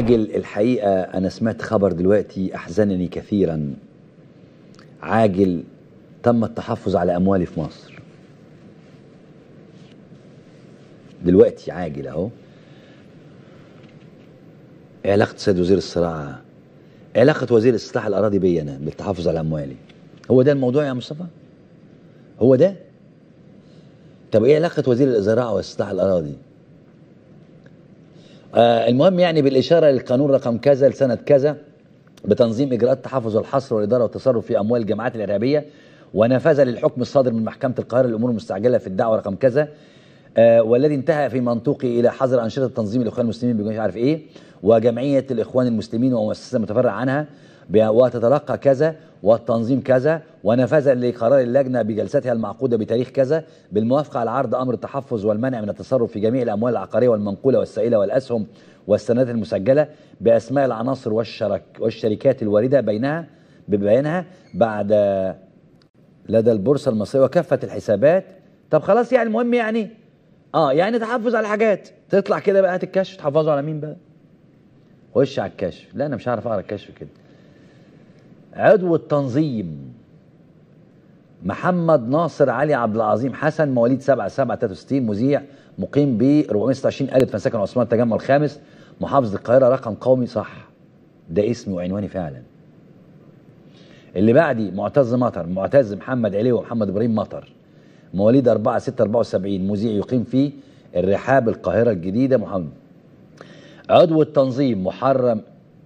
عاجل الحقيقة أنا سمعت خبر دلوقتي أحزنني كثيرا عاجل تم التحفظ على أموالي في مصر دلوقتي عاجل أهو علاقة سيد وزير الصراع علاقة وزير الإصلاح الأراضي بي أنا بالتحفظ على أموالي هو ده الموضوع يا مصطفى هو ده طب إيه علاقة وزير الزراعة واصلاح الأراضي آه، المهم يعني بالإشارة للقانون رقم كذا لسنة كذا بتنظيم إجراءات تحفظ الحصر والإدارة والتصرف في أموال الجماعات الإرهابية ونفذ للحكم الصادر من محكمة القاهرة الأمور المستعجلة في الدعوة رقم كذا آه والذي انتهى في منطوقه إلى حظر أنشطة تنظيم الإخوان المسلمين بجمعية مش عارف إيه وجمعية الإخوان المسلمين ومؤسسة متفرع عنها وتتلقى كذا والتنظيم كذا ونفذا لقرار اللجنة بجلستها المعقودة بتاريخ كذا بالموافقة على عرض أمر التحفظ والمنع من التصرف في جميع الأموال العقارية والمنقولة والسائلة والأسهم والسندات المسجلة بأسماء العناصر والشرك والشركات الواردة بينها ببيانها بعد لدى البورصة المصرية وكافة الحسابات طب خلاص يعني المهم يعني اه يعني تحفظ على حاجات تطلع كده بقى هات الكشف تحفظوا على مين بقى خش على الكشف لا انا مش هعرف اقرا الكشف كده عضو التنظيم محمد ناصر علي عبد العظيم حسن مواليد 7 7 63 مذيع مقيم ب 426 ألف مساكن عثمان التجمع الخامس محافظة القاهرة رقم قومي صح ده اسمي وعنواني فعلا اللي بعدي معتز مطر معتز محمد علي ومحمد ابراهيم مطر مواليد 4 6 74 مذيع يقيم في الرحاب القاهرة الجديدة محمد عضو التنظيم محرم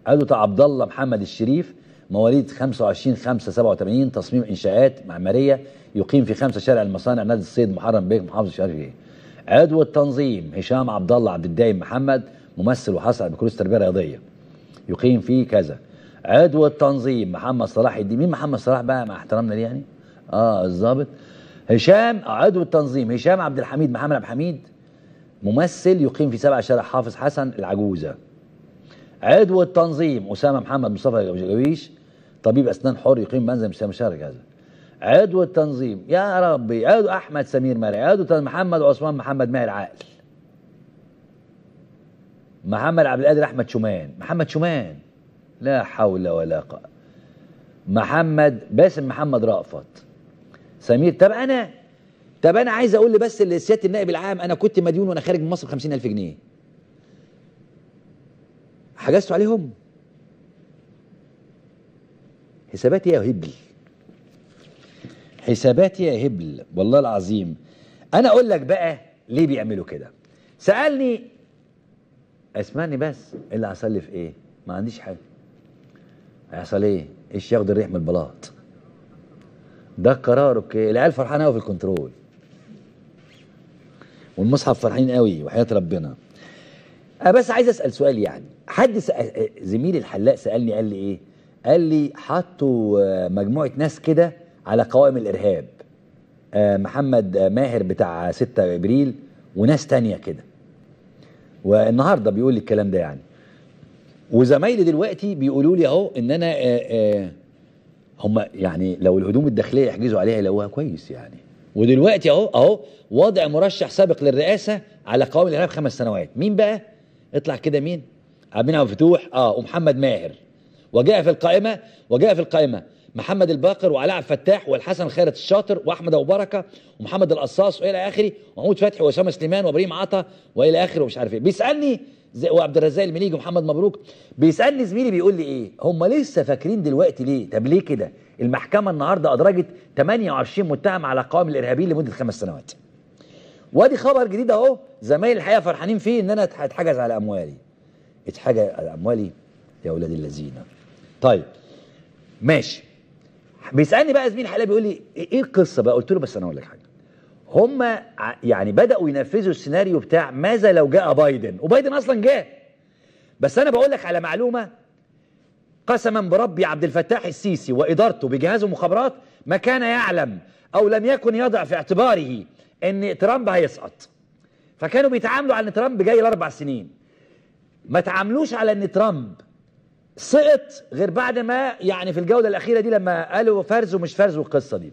عضو عبد الله محمد الشريف مواليد 25 5 87 تصميم انشاءات معماريه يقيم في خمسه شارع المصانع نادي الصيد محرم بيك محافظه شرقيه عضو التنظيم هشام عبد الله عبد الدايم محمد ممثل وحصل بكالوريوس التربيه الرياضيه يقيم في كذا عضو التنظيم محمد صلاح الدين مين محمد صلاح بقى مع احترامنا ليه يعني اه الظابط هشام عضو التنظيم هشام عبد الحميد محمد عبد الحميد ممثل يقيم في سبع شارع حافظ حسن العجوزه عضو التنظيم اسامه محمد مصطفى جويش طبيب اسنان حر يقيم منزل مش مشارك هذا عضو التنظيم يا ربي عضو احمد سمير مرعي عضو محمد عثمان محمد ماهر عاقل محمد عبد القادر احمد شومان محمد شومان لا حول ولا قوه محمد باسم محمد رأفت سمير طب انا طب انا عايز اقول بس لسياده النائب العام انا كنت مديون وانا خارج من مصر ب 50000 جنيه حجزتوا عليهم حسابات يا هبل حسابات يا هبل والله العظيم انا اقول لك بقى ليه بيعملوا كده سالني اسمعني بس اللي حصل لي في ايه ما عنديش حاجه هيحصل ايه ايش ياخد الريح من البلاط ده قرار اوكي العيال فرحانه قوي في الكنترول والمصحف فرحين قوي وحياه ربنا انا أه، بس عايز اسال سؤال يعني حد آه، آه، زميلي الحلاق سالني قال لي ايه قال لي حطوا آه، مجموعه ناس كده على قوائم الارهاب آه، محمد آه، ماهر بتاع 6 ابريل وناس تانية كده والنهارده بيقول لي الكلام ده يعني وزمايلي دلوقتي بيقولوا لي اهو ان انا هم يعني لو الهدوم الداخليه يحجزوا عليها يلاقوها كويس يعني ودلوقتي اهو اهو وضع مرشح سابق للرئاسه على قوائم الارهاب خمس سنوات مين بقى اطلع كده مين عبد المنعم فتوح اه ومحمد ماهر وجاء في القائمة وجاء في القائمة محمد الباقر وعلاء الفتاح والحسن خيرت الشاطر واحمد ابو بركه ومحمد القصاص والى اخره ومحمود فتحي واسامه سليمان وابراهيم عطا والى اخره ومش عارف ايه بيسالني وعبد الرزاق المليجي ومحمد مبروك بيسالني زميلي بيقول لي ايه هم لسه فاكرين دلوقتي ليه طب ليه كده المحكمه النهارده ادرجت 28 متهم على قوام الارهابيين لمده خمس سنوات وادي خبر جديد اهو زمايل الحقيقه فرحانين فيه ان انا اتحجز على اموالي اتحجز على اموالي يا اولاد الذين طيب ماشي بيسالني بقى زميل حلال بيقول لي إيه-, ايه القصه بقى قلت له بس انا اقول لك حاجه هم يعني بداوا ينفذوا السيناريو بتاع ماذا لو جاء بايدن وبايدن اصلا جه بس انا بقول لك على معلومه قسما بربي عبد الفتاح السيسي وادارته بجهاز المخابرات ما كان يعلم او لم يكن يضع في اعتباره ان ترامب هيسقط فكانوا بيتعاملوا على ان ترامب جاي لاربع سنين ما تعاملوش على ان ترامب سقط غير بعد ما يعني في الجوله الاخيره دي لما قالوا فرز ومش فرز والقصه دي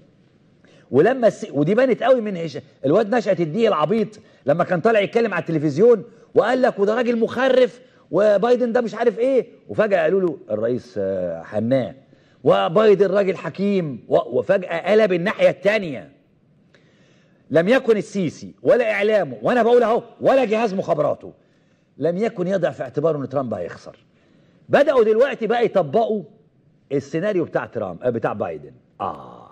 ولما ودي بانت قوي من هش... الواد نشأت الديه العبيط لما كان طالع يتكلم على التلفزيون وقال لك وده راجل مخرف وبايدن ده مش عارف ايه وفجاه قالوا له الرئيس حماه وبايدن راجل حكيم وفجاه قلب الناحيه الثانيه لم يكن السيسي ولا اعلامه وانا بقول اهو ولا جهاز مخابراته لم يكن يضع في اعتباره ان ترامب هيخسر بدأوا دلوقتي بقى يطبقوا السيناريو بتاع ترامب آه، بتاع بايدن اه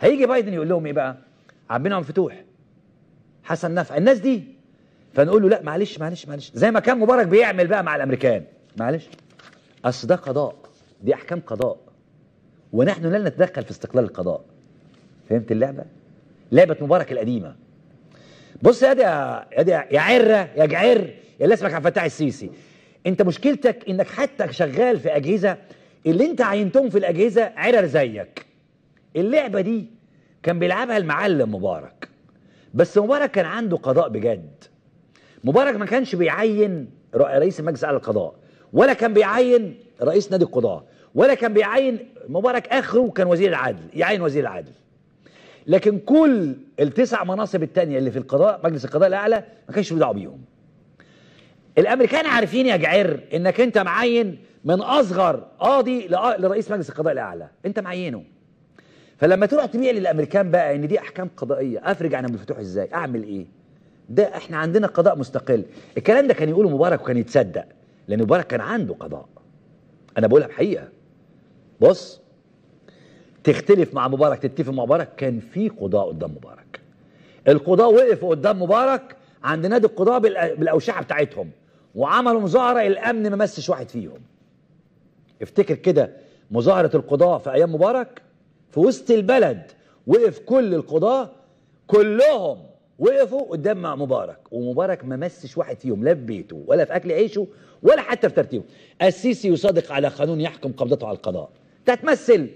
هيجي بايدن يقول لهم ايه بقى عبينا عم فتوح حسن نفع الناس دي فنقول له لا معلش معلش معلش زي ما كان مبارك بيعمل بقى مع الامريكان معلش اصل ده قضاء دي احكام قضاء ونحن لا نتدخل في استقلال القضاء فهمت اللعبه لعبه مبارك القديمه بص يا دي يا دي يا عره يا جعر يا اللي اسمك عبد الفتاح السيسي انت مشكلتك انك حتى شغال في اجهزه اللي انت عينتهم في الاجهزه عرر زيك اللعبه دي كان بيلعبها المعلم مبارك بس مبارك كان عنده قضاء بجد مبارك ما كانش بيعين رئيس المجلس الاعلى للقضاء ولا كان بيعين رئيس نادي القضاه ولا كان بيعين مبارك اخره كان وزير العدل يعين وزير العدل لكن كل التسع مناصب التانية اللي في القضاء مجلس القضاء الاعلى ما كانش بيدعوا بيهم الامريكان عارفين يا جعر انك انت معين من اصغر قاضي لرئيس مجلس القضاء الاعلى انت معينه فلما تروح تبيع للامريكان بقى ان دي احكام قضائيه افرج عن ابو الفتوح ازاي اعمل ايه ده احنا عندنا قضاء مستقل الكلام ده كان يقوله مبارك وكان يتصدق لان مبارك كان عنده قضاء انا بقولها بحقيقه بص تختلف مع مبارك تتفق مع مبارك كان في قضاء قدام مبارك القضاء وقفوا قدام مبارك عند نادي القضاء بالاوشحه بتاعتهم وعملوا مظاهرة الأمن ما مسش واحد فيهم افتكر كده مظاهرة القضاء في أيام مبارك في وسط البلد وقف كل القضاة كلهم وقفوا قدام مع مبارك ومبارك ما مسش واحد فيهم لا في بيته ولا في أكل عيشه ولا حتى في ترتيبه السيسي يصادق على قانون يحكم قبضته على القضاء تتمثل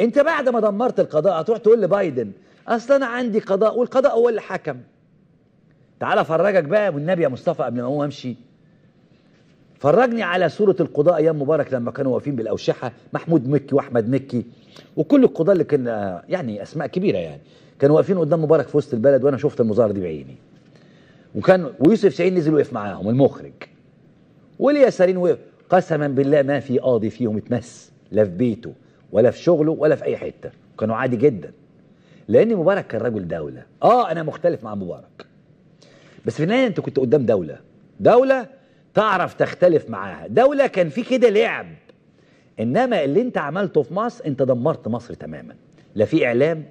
انت بعد ما دمرت القضاء هتروح تقول لبايدن اصل انا عندي قضاء والقضاء هو اللي حكم تعال افرجك بقى والنبي يا مصطفى قبل ما اقوم امشي فرجني على سورة القضاء أيام مبارك لما كانوا واقفين بالأوشحة محمود مكي وأحمد مكي وكل القضاء اللي كان يعني أسماء كبيرة يعني كانوا واقفين قدام مبارك في وسط البلد وأنا شفت المظاهرة دي بعيني وكان ويوسف سعيد نزل وقف معاهم المخرج واليسارين وقف قسما بالله ما في قاضي فيهم اتمس لا في بيته ولا في شغله ولا في أي حتة كانوا عادي جدا لأن مبارك كان رجل دولة آه أنا مختلف مع مبارك بس في النهاية أنت كنت قدام دولة دولة تعرف تختلف معاها دولة كان في كده لعب إنما اللي أنت عملته في مصر أنت دمرت مصر تماما لا في إعلام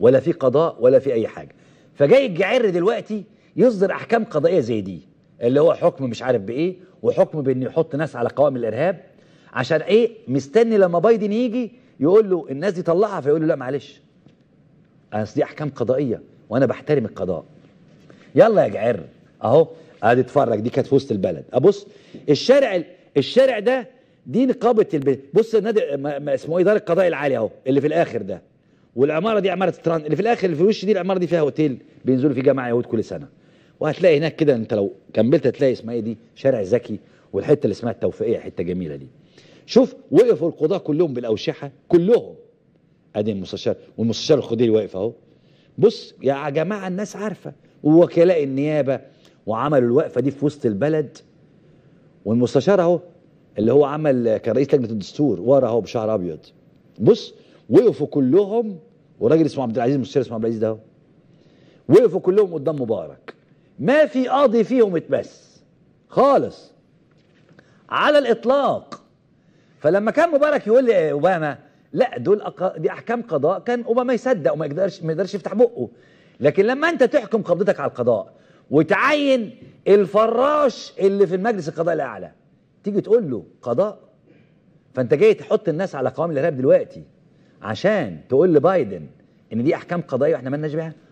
ولا في قضاء ولا في أي حاجة فجاي الجعر دلوقتي يصدر أحكام قضائية زي دي اللي هو حكم مش عارف بإيه وحكم بإن يحط ناس على قوائم الإرهاب عشان إيه مستني لما بايدن يجي يقول له الناس دي طلعها فيقول له لا معلش أصل دي أحكام قضائية وأنا بحترم القضاء يلا يا جعر أهو ادي اتفرج دي كانت في وسط البلد ابص أه، الشارع الشارع ده دي نقابه البلد بص النادي اسمه ايه دار القضاء العالي اهو اللي في الاخر ده والعماره دي عماره تران اللي في الاخر اللي في الوش دي العماره دي فيها اوتيل بينزلوا فيه جماعه يهود كل سنه وهتلاقي هناك كده انت لو كملت هتلاقي اسمها ايه دي شارع زكي والحته اللي اسمها التوفيقيه حته جميله دي شوف وقفوا القضاه كلهم بالاوشحه كلهم ادي المستشار والمستشار الخديري واقف اهو بص يا جماعه الناس عارفه ووكلاء النيابه وعملوا الوقفه دي في وسط البلد والمستشار اهو اللي هو عمل كان رئيس لجنه الدستور ورا اهو بشعر ابيض بص وقفوا كلهم وراجل اسمه عبد العزيز مستشار اسمه عبد العزيز ده اهو وقفوا كلهم قدام مبارك ما في قاضي فيهم اتمس خالص على الاطلاق فلما كان مبارك يقول لاوباما لا دول أق... دي احكام قضاء كان اوباما يصدق وما يقدرش ما يقدرش يفتح بقه لكن لما انت تحكم قبضتك على القضاء وتعين الفراش اللي في المجلس القضاء الاعلى تيجي تقول له قضاء فانت جاي تحط الناس على قوام الارهاب دلوقتي عشان تقول لبايدن ان دي احكام قضائيه واحنا مالناش بيها